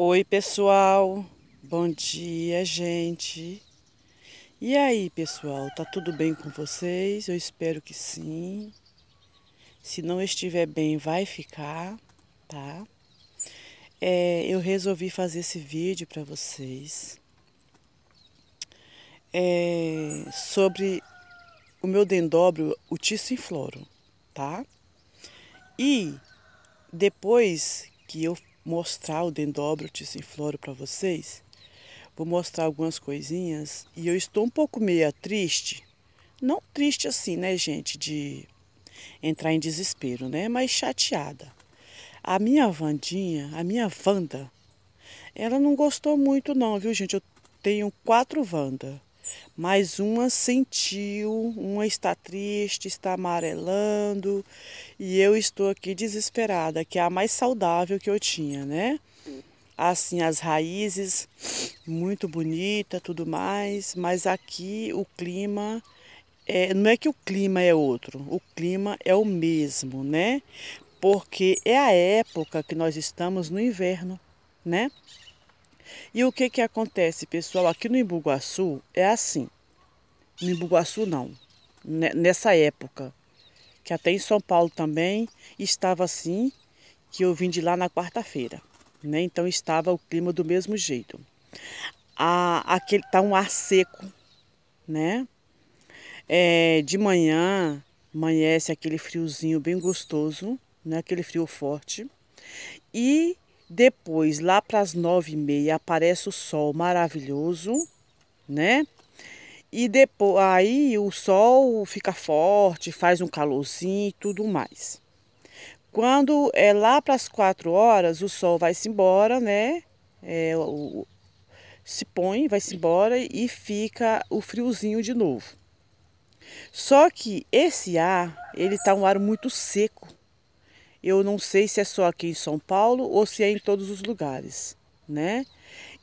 Oi, pessoal. Bom dia, gente. E aí, pessoal, tá tudo bem com vocês? Eu espero que sim. Se não estiver bem, vai ficar, tá? É, eu resolvi fazer esse vídeo para vocês é, sobre o meu dendrobio o tisso floro, tá? E depois que eu mostrar o dendróbrotis em floro para vocês. Vou mostrar algumas coisinhas e eu estou um pouco meia triste. Não triste assim, né, gente, de entrar em desespero, né, mas chateada. A minha Vandinha, a minha Vanda, ela não gostou muito não, viu, gente? Eu tenho quatro vandas mas uma sentiu, uma está triste, está amarelando, e eu estou aqui desesperada, que é a mais saudável que eu tinha, né? Assim, as raízes muito bonita, tudo mais, mas aqui o clima é, não é que o clima é outro, o clima é o mesmo, né? Porque é a época que nós estamos no inverno, né? E o que, que acontece, pessoal? Aqui no Imbuguaçu é assim. No Imbuguaçu não. Né, nessa época. Que até em São Paulo também estava assim, que eu vim de lá na quarta-feira. Né? Então estava o clima do mesmo jeito. A, aquele, tá um ar seco, né? É, de manhã amanhece aquele friozinho bem gostoso, né? Aquele frio forte. E depois, lá para as nove e meia, aparece o sol maravilhoso, né? E depois, aí o sol fica forte, faz um calorzinho e tudo mais. Quando é lá para as quatro horas, o sol vai-se embora, né? É, o, se põe, vai-se embora e fica o friozinho de novo. Só que esse ar, ele tá um ar muito seco, eu não sei se é só aqui em São Paulo ou se é em todos os lugares, né?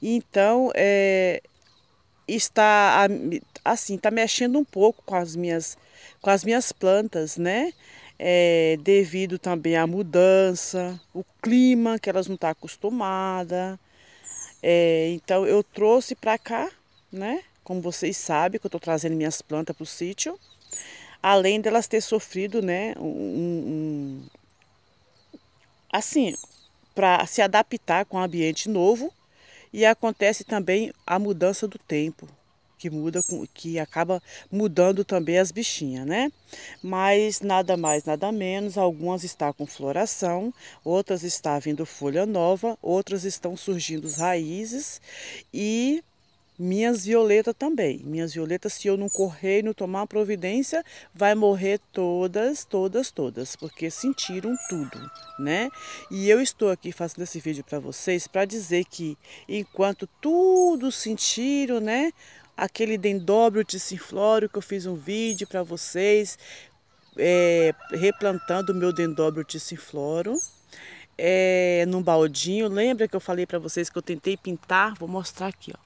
Então, é, está assim, está mexendo um pouco com as minhas, com as minhas plantas, né? É, devido também à mudança, o clima que elas não estão tá acostumadas. É, então eu trouxe para cá, né? Como vocês sabem, que eu estou trazendo minhas plantas para o sítio. Além delas ter sofrido, né, um, um, assim, para se adaptar com o ambiente novo e acontece também a mudança do tempo, que muda que acaba mudando também as bichinhas, né? Mas nada mais, nada menos, algumas estão com floração, outras estão vindo folha nova, outras estão surgindo raízes e minhas violetas também. Minhas violetas, se eu não correr e não tomar providência, vai morrer todas, todas, todas, porque sentiram tudo, né? E eu estou aqui fazendo esse vídeo para vocês para dizer que enquanto tudo sentiram, né? Aquele dendróbio de sinflório que eu fiz um vídeo para vocês, é, replantando o meu dendróbio de sinfloro, é, num baldinho. Lembra que eu falei para vocês que eu tentei pintar? Vou mostrar aqui, ó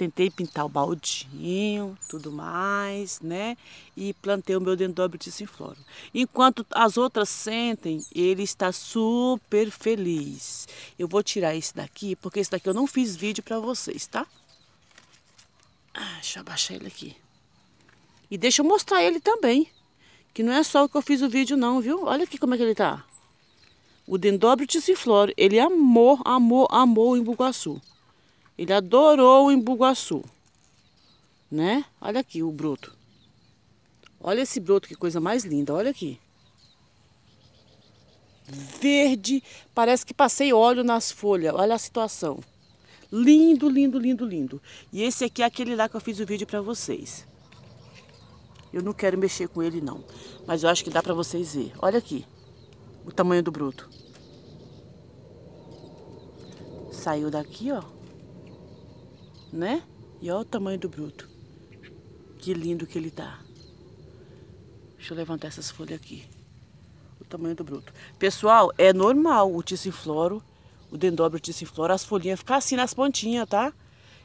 tentei pintar o baldinho, tudo mais, né? E plantei o meu dendrobe flora. Enquanto as outras sentem, ele está super feliz. Eu vou tirar esse daqui, porque esse daqui eu não fiz vídeo para vocês, tá? Ah, deixa eu abaixar ele aqui. E deixa eu mostrar ele também. Que não é só o que eu fiz o vídeo não, viu? Olha aqui como é que ele tá. O dendrobe flora, ele amou, amou, amou o Imbuguaçu. Ele adorou o embuguaçu, né? Olha aqui o broto. Olha esse broto, que coisa mais linda, olha aqui. Verde, parece que passei óleo nas folhas, olha a situação. Lindo, lindo, lindo, lindo. E esse aqui é aquele lá que eu fiz o vídeo para vocês. Eu não quero mexer com ele não, mas eu acho que dá para vocês ver. Olha aqui o tamanho do broto. Saiu daqui, ó né? E olha o tamanho do bruto. Que lindo que ele tá. Deixa eu levantar essas folhas aqui. O tamanho do bruto. Pessoal, é normal o tissifloro, o dendobre tissifloro, as folhinhas ficar assim nas pontinhas, tá?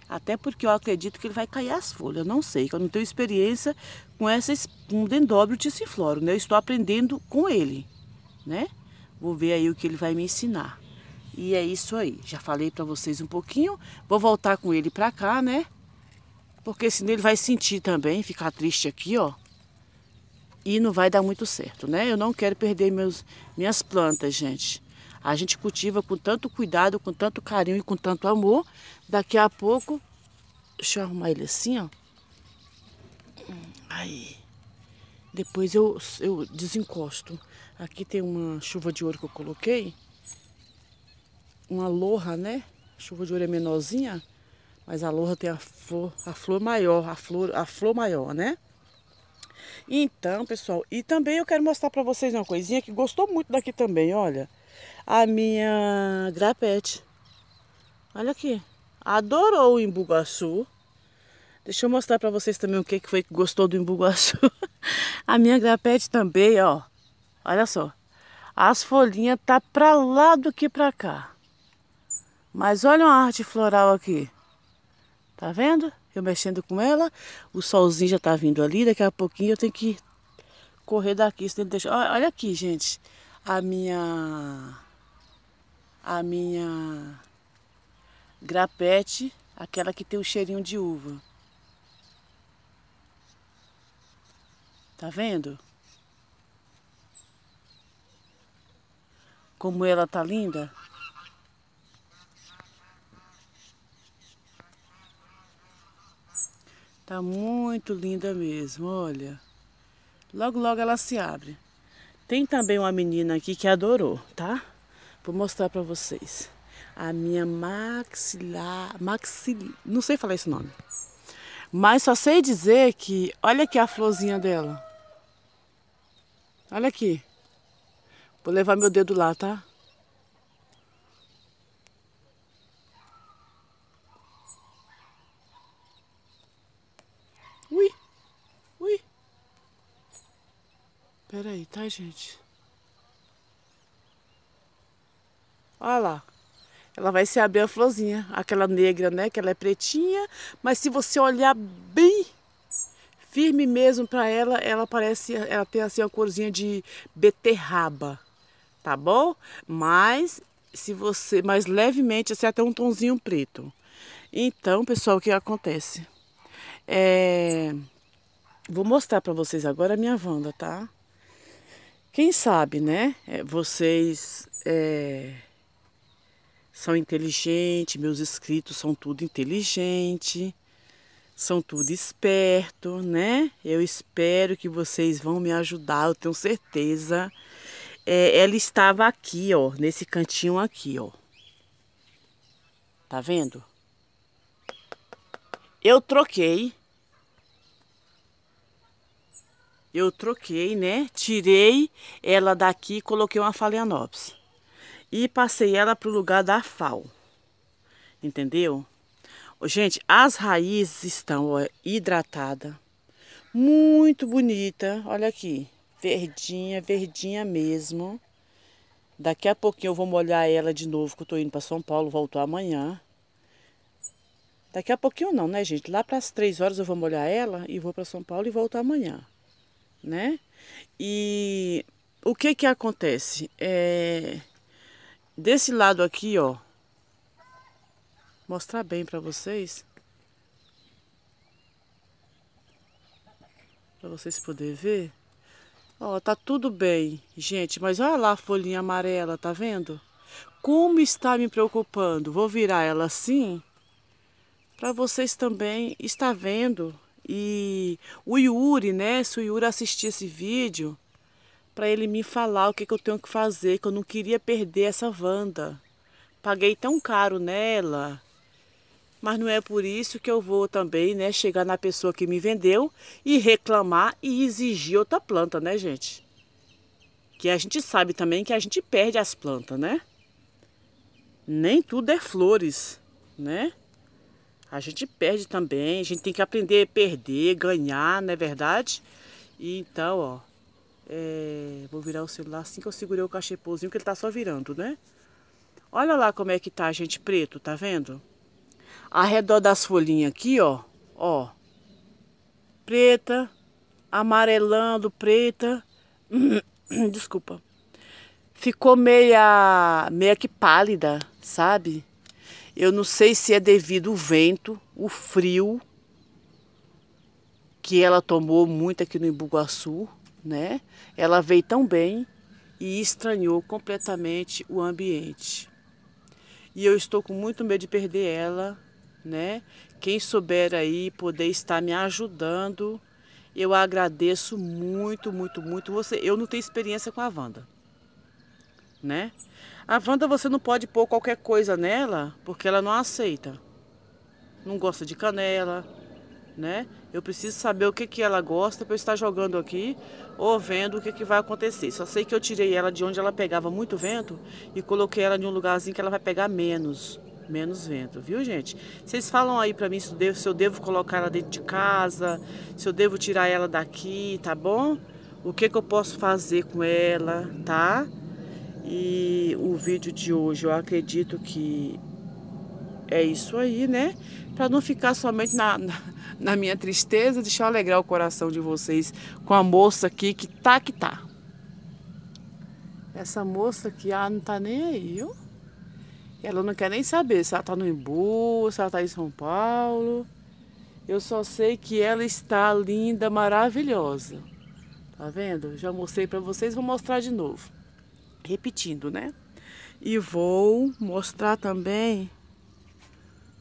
Até porque eu acredito que ele vai cair as folhas. Eu não sei, que eu não tenho experiência com, o dendobre o né? Eu estou aprendendo com ele, né? Vou ver aí o que ele vai me ensinar. E é isso aí. Já falei para vocês um pouquinho. Vou voltar com ele para cá, né? Porque senão ele vai sentir também, ficar triste aqui, ó. E não vai dar muito certo, né? Eu não quero perder meus, minhas plantas, gente. A gente cultiva com tanto cuidado, com tanto carinho e com tanto amor. Daqui a pouco... Deixa eu arrumar ele assim, ó. Aí... Depois eu, eu desencosto. Aqui tem uma chuva de ouro que eu coloquei uma loja, né? Chuva de orelha é menorzinha, mas a loja tem a flor, a flor maior, a flor, a flor maior, né? Então, pessoal, e também eu quero mostrar para vocês uma coisinha que gostou muito daqui também, olha. A minha grapete. Olha aqui. Adorou o embugaçu. Deixa eu mostrar para vocês também o que foi que gostou do embugaçu. a minha grapete também, ó. Olha só. As folhinhas tá para lá do que para cá. Mas olha uma arte floral aqui. Tá vendo? Eu mexendo com ela, o solzinho já tá vindo ali, daqui a pouquinho eu tenho que correr daqui, que deixar. Olha, olha aqui, gente, a minha a minha grapete, aquela que tem o cheirinho de uva. Tá vendo? Como ela tá linda? Tá muito linda mesmo, olha. Logo, logo ela se abre. Tem também uma menina aqui que adorou, tá? Vou mostrar pra vocês. A minha maxila Maxil... Não sei falar esse nome. Mas só sei dizer que... Olha aqui a florzinha dela. Olha aqui. Vou levar meu dedo lá, Tá? Peraí, tá, gente? Olha lá. Ela vai se abrir a florzinha. Aquela negra, né? Que ela é pretinha. Mas se você olhar bem firme mesmo para ela, ela parece... Ela tem assim uma corzinha de beterraba. Tá bom? Mas se você... Mais levemente, assim, até um tonzinho preto. Então, pessoal, o que acontece? É... Vou mostrar para vocês agora a minha vanda, tá? Quem sabe, né? É, vocês é, são inteligentes, meus inscritos são tudo inteligente, são tudo esperto, né? Eu espero que vocês vão me ajudar, eu tenho certeza. É, ela estava aqui, ó, nesse cantinho aqui, ó. Tá vendo? Eu troquei eu troquei, né? Tirei ela daqui e coloquei uma Phalaenopsis. E passei ela para o lugar da FAO. Entendeu? Gente, as raízes estão ó, hidratada, muito bonita. Olha aqui, verdinha, verdinha mesmo. Daqui a pouquinho eu vou molhar ela de novo, que eu tô indo para São Paulo, volto amanhã. Daqui a pouquinho não, né, gente? Lá para as três horas eu vou molhar ela e vou para São Paulo e volto amanhã né? E o que que acontece? É, desse lado aqui, ó, mostrar bem para vocês, para vocês poderem ver. Ó, tá tudo bem, gente, mas olha lá a folhinha amarela, tá vendo? Como está me preocupando? Vou virar ela assim para vocês também estar vendo e o Yuri, né? Se o Yuri assistir esse vídeo, para ele me falar o que, que eu tenho que fazer, que eu não queria perder essa Wanda. Paguei tão caro nela. Mas não é por isso que eu vou também, né, chegar na pessoa que me vendeu e reclamar e exigir outra planta, né, gente? Que a gente sabe também que a gente perde as plantas, né? Nem tudo é flores, né? a gente perde também, a gente tem que aprender a perder, ganhar, não é verdade? E então, ó, é, vou virar o celular assim que eu segurei o cachepôzinho, que ele tá só virando, né? Olha lá como é que tá, gente, preto, tá vendo? Ao redor das folhinhas aqui, ó, ó, preta, amarelando, preta, desculpa, ficou meia, meia que pálida, sabe? Eu não sei se é devido ao vento, o frio, que ela tomou muito aqui no Imbuguaçu, né? Ela veio tão bem e estranhou completamente o ambiente. E eu estou com muito medo de perder ela, né? Quem souber aí poder estar me ajudando, eu agradeço muito, muito, muito você. Eu não tenho experiência com a Wanda né? A Wanda você não pode pôr qualquer coisa nela, porque ela não aceita. Não gosta de canela, né? Eu preciso saber o que, que ela gosta para eu estar jogando aqui ou vendo o que, que vai acontecer. Só sei que eu tirei ela de onde ela pegava muito vento e coloquei ela em um lugarzinho que ela vai pegar menos. Menos vento, viu gente? Vocês falam aí pra mim se eu, devo, se eu devo colocar ela dentro de casa, se eu devo tirar ela daqui, tá bom? O que, que eu posso fazer com ela, Tá? E o vídeo de hoje, eu acredito que é isso aí, né? Para não ficar somente na, na, na, minha tristeza, deixa eu alegrar o coração de vocês com a moça aqui que tá que tá. Essa moça aqui, ela não tá nem aí, viu? Ela não quer nem saber se ela tá no embu se ela tá em São Paulo. Eu só sei que ela está linda, maravilhosa. Tá vendo? Já mostrei para vocês, vou mostrar de novo repetindo, né? E vou mostrar também,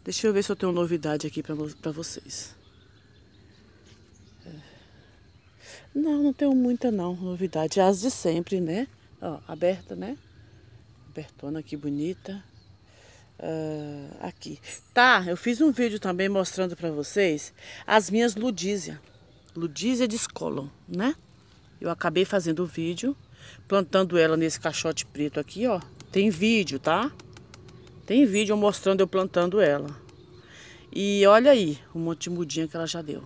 deixa eu ver se eu tenho novidade aqui para vocês. É. Não, não tenho muita não, novidade, as de sempre, né? Ó, aberta, né? Abertona aqui, bonita. Uh, aqui. Tá, eu fiz um vídeo também mostrando para vocês as minhas ludízia. Ludízia descolam, né? Eu acabei fazendo o vídeo plantando ela nesse caixote preto aqui, ó. Tem vídeo, tá? Tem vídeo mostrando eu plantando ela. E olha aí o monte de mudinha que ela já deu.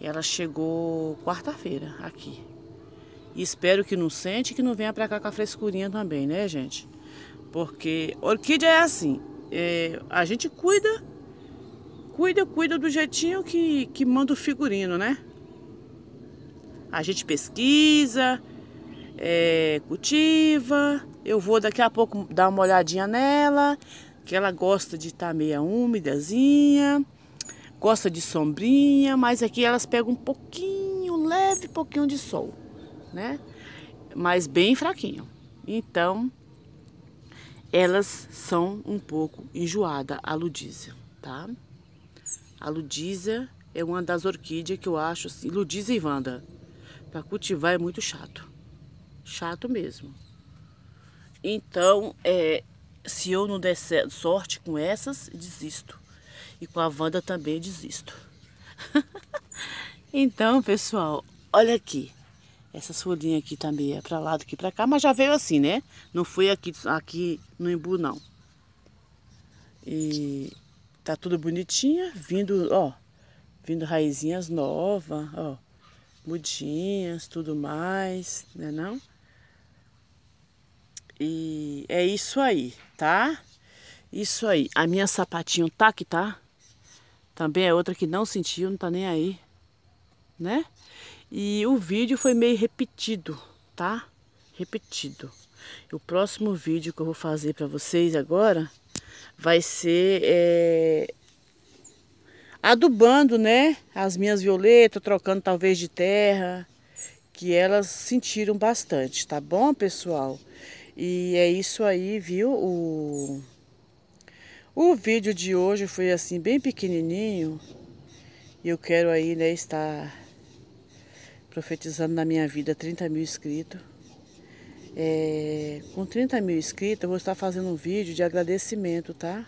Ela chegou quarta-feira aqui. E espero que não sente que não venha pra cá com a frescurinha também, né, gente? Porque orquídea é assim, é, a gente cuida, cuida, cuida do jeitinho que, que manda o figurino, né? A gente pesquisa, é, cultiva. Eu vou daqui a pouco dar uma olhadinha nela, que ela gosta de estar tá meia úmidazinha, gosta de sombrinha, mas aqui elas pegam um pouquinho, leve pouquinho de sol, né? Mas bem fraquinho. Então, elas são um pouco enjoada a ludízia, tá? A ludízia é uma das orquídeas que eu acho assim, ludízia e vanda. Para cultivar é muito chato. Chato mesmo. Então, é, se eu não der sorte com essas, desisto. E com a Wanda também desisto. então, pessoal, olha aqui. Essas folhinhas aqui também é para lá do que para cá, mas já veio assim, né? Não foi aqui, aqui no embu, não. E tá tudo bonitinha, vindo, ó, vindo raizinhas novas, ó, mudinhas, tudo mais, né não? É não? E é isso aí, tá? Isso aí. A minha sapatinho tá que tá. Também é outra que não sentiu, não tá nem aí. Né? E o vídeo foi meio repetido, tá? Repetido. E o próximo vídeo que eu vou fazer pra vocês agora vai ser é, adubando, né? As minhas violetas, trocando talvez de terra, que elas sentiram bastante, tá bom, pessoal? E é isso aí, viu? O, o vídeo de hoje foi assim, bem pequenininho. E eu quero aí, né, estar profetizando na minha vida 30 mil inscritos. É, com 30 mil inscritos, eu vou estar fazendo um vídeo de agradecimento, tá?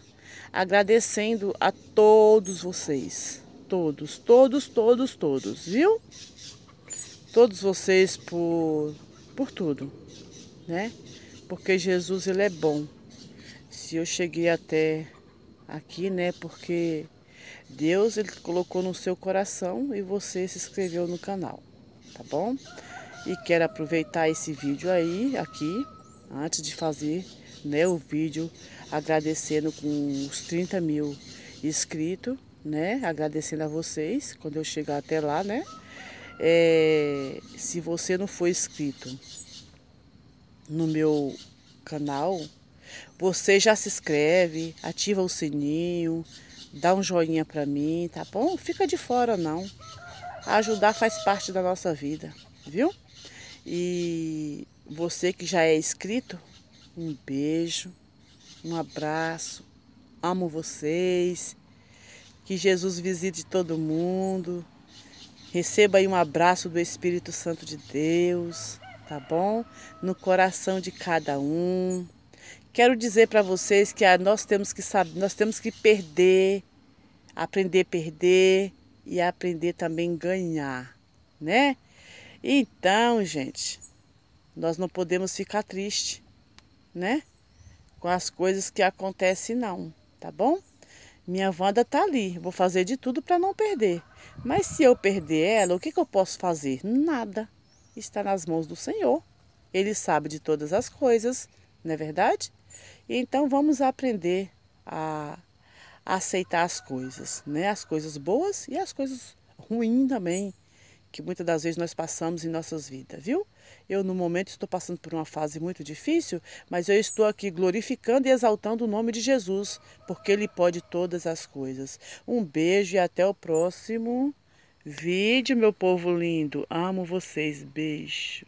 Agradecendo a todos vocês. Todos, todos, todos, todos, viu? Todos vocês por, por tudo, né? porque Jesus ele é bom. Se eu cheguei até aqui, né, porque Deus ele colocou no seu coração e você se inscreveu no canal, tá bom? E quero aproveitar esse vídeo aí, aqui, antes de fazer né, o vídeo, agradecendo com os 30 mil inscritos, né? Agradecendo a vocês, quando eu chegar até lá, né? É, se você não for inscrito no meu canal, você já se inscreve, ativa o sininho, dá um joinha para mim, tá bom? Fica de fora não. Ajudar faz parte da nossa vida, viu? E você que já é inscrito, um beijo, um abraço. Amo vocês. Que Jesus visite todo mundo. Receba aí um abraço do Espírito Santo de Deus tá bom? No coração de cada um. Quero dizer para vocês que ah, nós temos que saber, nós temos que perder, aprender a perder e aprender também a ganhar, né? Então, gente, nós não podemos ficar triste, né? Com as coisas que acontecem não, tá bom? Minha Wanda tá ali, vou fazer de tudo para não perder. Mas se eu perder ela, o que, que eu posso fazer? Nada está nas mãos do Senhor. Ele sabe de todas as coisas, não é verdade? então vamos aprender a aceitar as coisas, né? As coisas boas e as coisas ruins também, que muitas das vezes nós passamos em nossas vidas, viu? Eu no momento estou passando por uma fase muito difícil, mas eu estou aqui glorificando e exaltando o nome de Jesus, porque ele pode todas as coisas. Um beijo e até o próximo Vide, meu povo lindo, amo vocês, beijo.